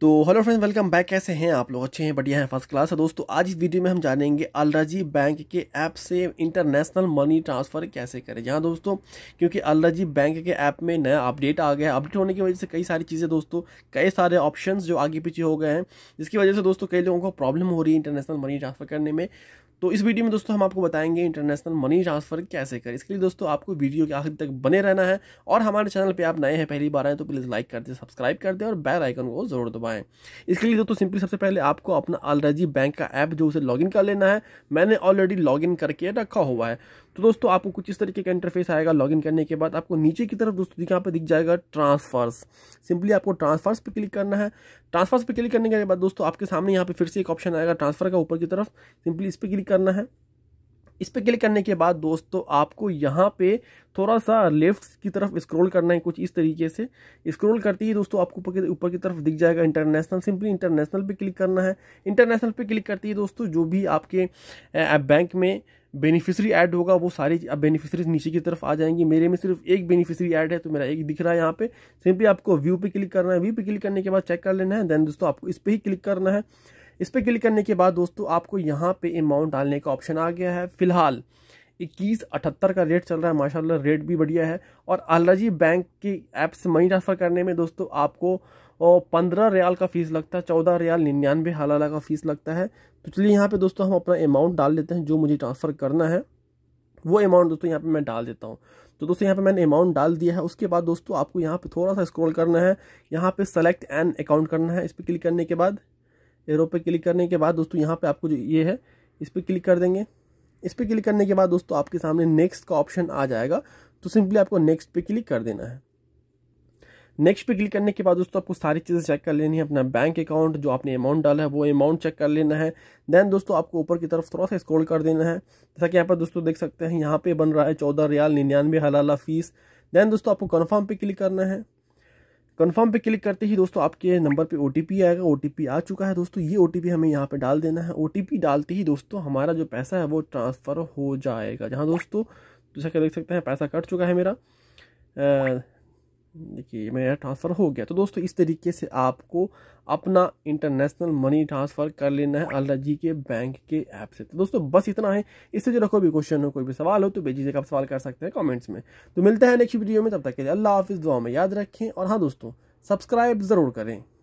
तो hello friends welcome back कैसे हैं आप लोग अच्छे हैं बढ़िया हैं फर्स्ट क्लास है दोस्तों आज इस वीडियो में हम जानेंगे अलराजी बैंक के ऐप से इंटरनेशनल मनी ट्रांसफ़र कैसे करें जहां दोस्तों क्योंकि अलराजी बैंक के ऐप में नया अपडेट आ गया है अपडेट होने की वजह से कई सारी चीज़ें दोस्तों कई सारे ऑप्शन जो आगे पीछे हो गए हैं जिसकी वजह से दोस्तों कई लोगों को प्रॉब्लम हो रही है इंटरनेशनल मनी ट्रांसफ़र करने में तो इस वीडियो में दोस्तों हम आपको बताएंगे इंटरनेशनल मनी ट्रांसफर कैसे करें इसके लिए दोस्तों आपको वीडियो के आखिर तक बने रहना है और हमारे चैनल पे आप नए हैं पहली बार आए तो प्लीज़ लाइक कर दें सब्सक्राइब कर दें और बेल आइकन को जरूर दबाएं करवाएं इसके लिए दोस्तों सिंपली सबसे पहले आपको अपना अलराजी बैंक का ऐप जो उसे लॉगिन कर लेना है मैंने ऑलरेडी लॉगिन करके रखा हुआ है तो दोस्तों आपको कुछ इस तरीके का इंटरफेस आएगा लॉगिन करने के बाद आपको नीचे की तरफ दोस्तों यहाँ पर दिख जाएगा ट्रांसफर्स सिंपली आपको ट्रांसफर्स पर क्लिक करना है ट्रांसफर्स पर क्लिक करने के बाद दोस्तों आपके सामने यहाँ पर फिर से एक ऑप्शन आएगा ट्रांसफर का ऊपर की तरफ सिंपली इस पर क्लिक करना है इस पर क्लिक करने के बाद दोस्तों आपको यहाँ पे थोड़ा सा लेफ्ट की तरफ स्क्रॉल करना है कुछ इस तरीके से स्क्रॉल करते ही दोस्तों आपको ऊपर की ऊपर की तरफ दिख जाएगा इंटरनेशनल सिंपली इंटरनेशनल पे क्लिक करना है इंटरनेशनल पे क्लिक करते ही दोस्तों जो भी आपके बैंक में बेनिफिशरी ऐड होगा वो सारी अब बेनिफिशरीज नीचे की तरफ आ जाएंगी मेरे में सिर्फ एक बेनिफिशरी ऐड है तो मेरा एक दिख रहा है यहाँ पे सिंपली आपको व्यू पे क्लिक करना है व्यू पे क्लिक करने के बाद चेक कर लेना है देन दोस्तों आपको इस पर ही क्लिक करना है इस पर क्लिक करने के बाद दोस्तों आपको यहाँ पे अमाउंट डालने का ऑप्शन आ गया है फिलहाल इक्कीस अठहत्तर का रेट चल रहा है माशाल्लाह रेट भी बढ़िया है और अलर्जी बैंक की ऐप से मनी ट्रांसफ़र करने में दोस्तों आपको पंद्रह रियाल का फ़ीस लगता है चौदह रियाल निन्यानवे हलाला का फ़ीस लगता है तो चलिए यहाँ पे दोस्तों हम अपना अमाउंट डाल देते हैं जो मुझे ट्रांसफ़र करना है वो अमाउंट दोस्तों यहाँ पर मैं डाल देता हूँ तो दोस्तों यहाँ पे मैंने अमाउंट डाल दिया है उसके बाद दोस्तों आपको यहाँ पे थोड़ा सा स्क्रॉल करना है यहाँ पे सेलेक्ट एन अकाउंट करना है इस पर क्लिक करने के बाद एरो पे क्लिक करने के बाद दोस्तों यहाँ पे आपको जो ये है इस पर क्लिक कर देंगे इस पर क्लिक करने के बाद दोस्तों आपके सामने नेक्स्ट का ऑप्शन आ जाएगा तो सिंपली आपको नेक्स्ट पे क्लिक कर देना है नेक्स्ट पे क्लिक करने के बाद दोस्तों आपको सारी चीज़ें चेक कर लेनी है अपना बैंक अकाउंट जो आपने अमाउंट डाला है वो अमाउंट चेक कर लेना है देन दोस्तों आपको ऊपर की तरफ थोड़ा सा स्क्रॉल कर देना है जैसा कि यहाँ पर दोस्तों देख सकते हैं यहाँ पे बन रहा है चौदह रियाल निन्यानवे हलाला फीस देन दोस्तों आपको कन्फर्म पे क्लिक करना है कन्फर्म पे क्लिक करते ही दोस्तों आपके नंबर पे ओ आएगा ओ आ चुका है दोस्तों ये ओ हमें यहाँ पे डाल देना है ओ डालते ही दोस्तों हमारा जो पैसा है वो ट्रांसफ़र हो जाएगा जहाँ दोस्तों जैसा कि देख सकते हैं पैसा कट चुका है मेरा देखिए मेरा ट्रांसफ़र हो गया तो दोस्तों इस तरीके से आपको अपना इंटरनेशनल मनी ट्रांसफ़र कर लेना है जी के बैंक के ऐप से तो दोस्तों बस इतना है इससे जो रखो भी क्वेश्चन हो कोई भी सवाल हो तो बेझिझक आप सवाल कर सकते हैं कमेंट्स में तो मिलते हैं नेक्स्ट वीडियो में तब तक के लिए अल्लाह हाफिज़ दुआ में याद रखें और हाँ दोस्तों सब्सक्राइब ज़रूर करें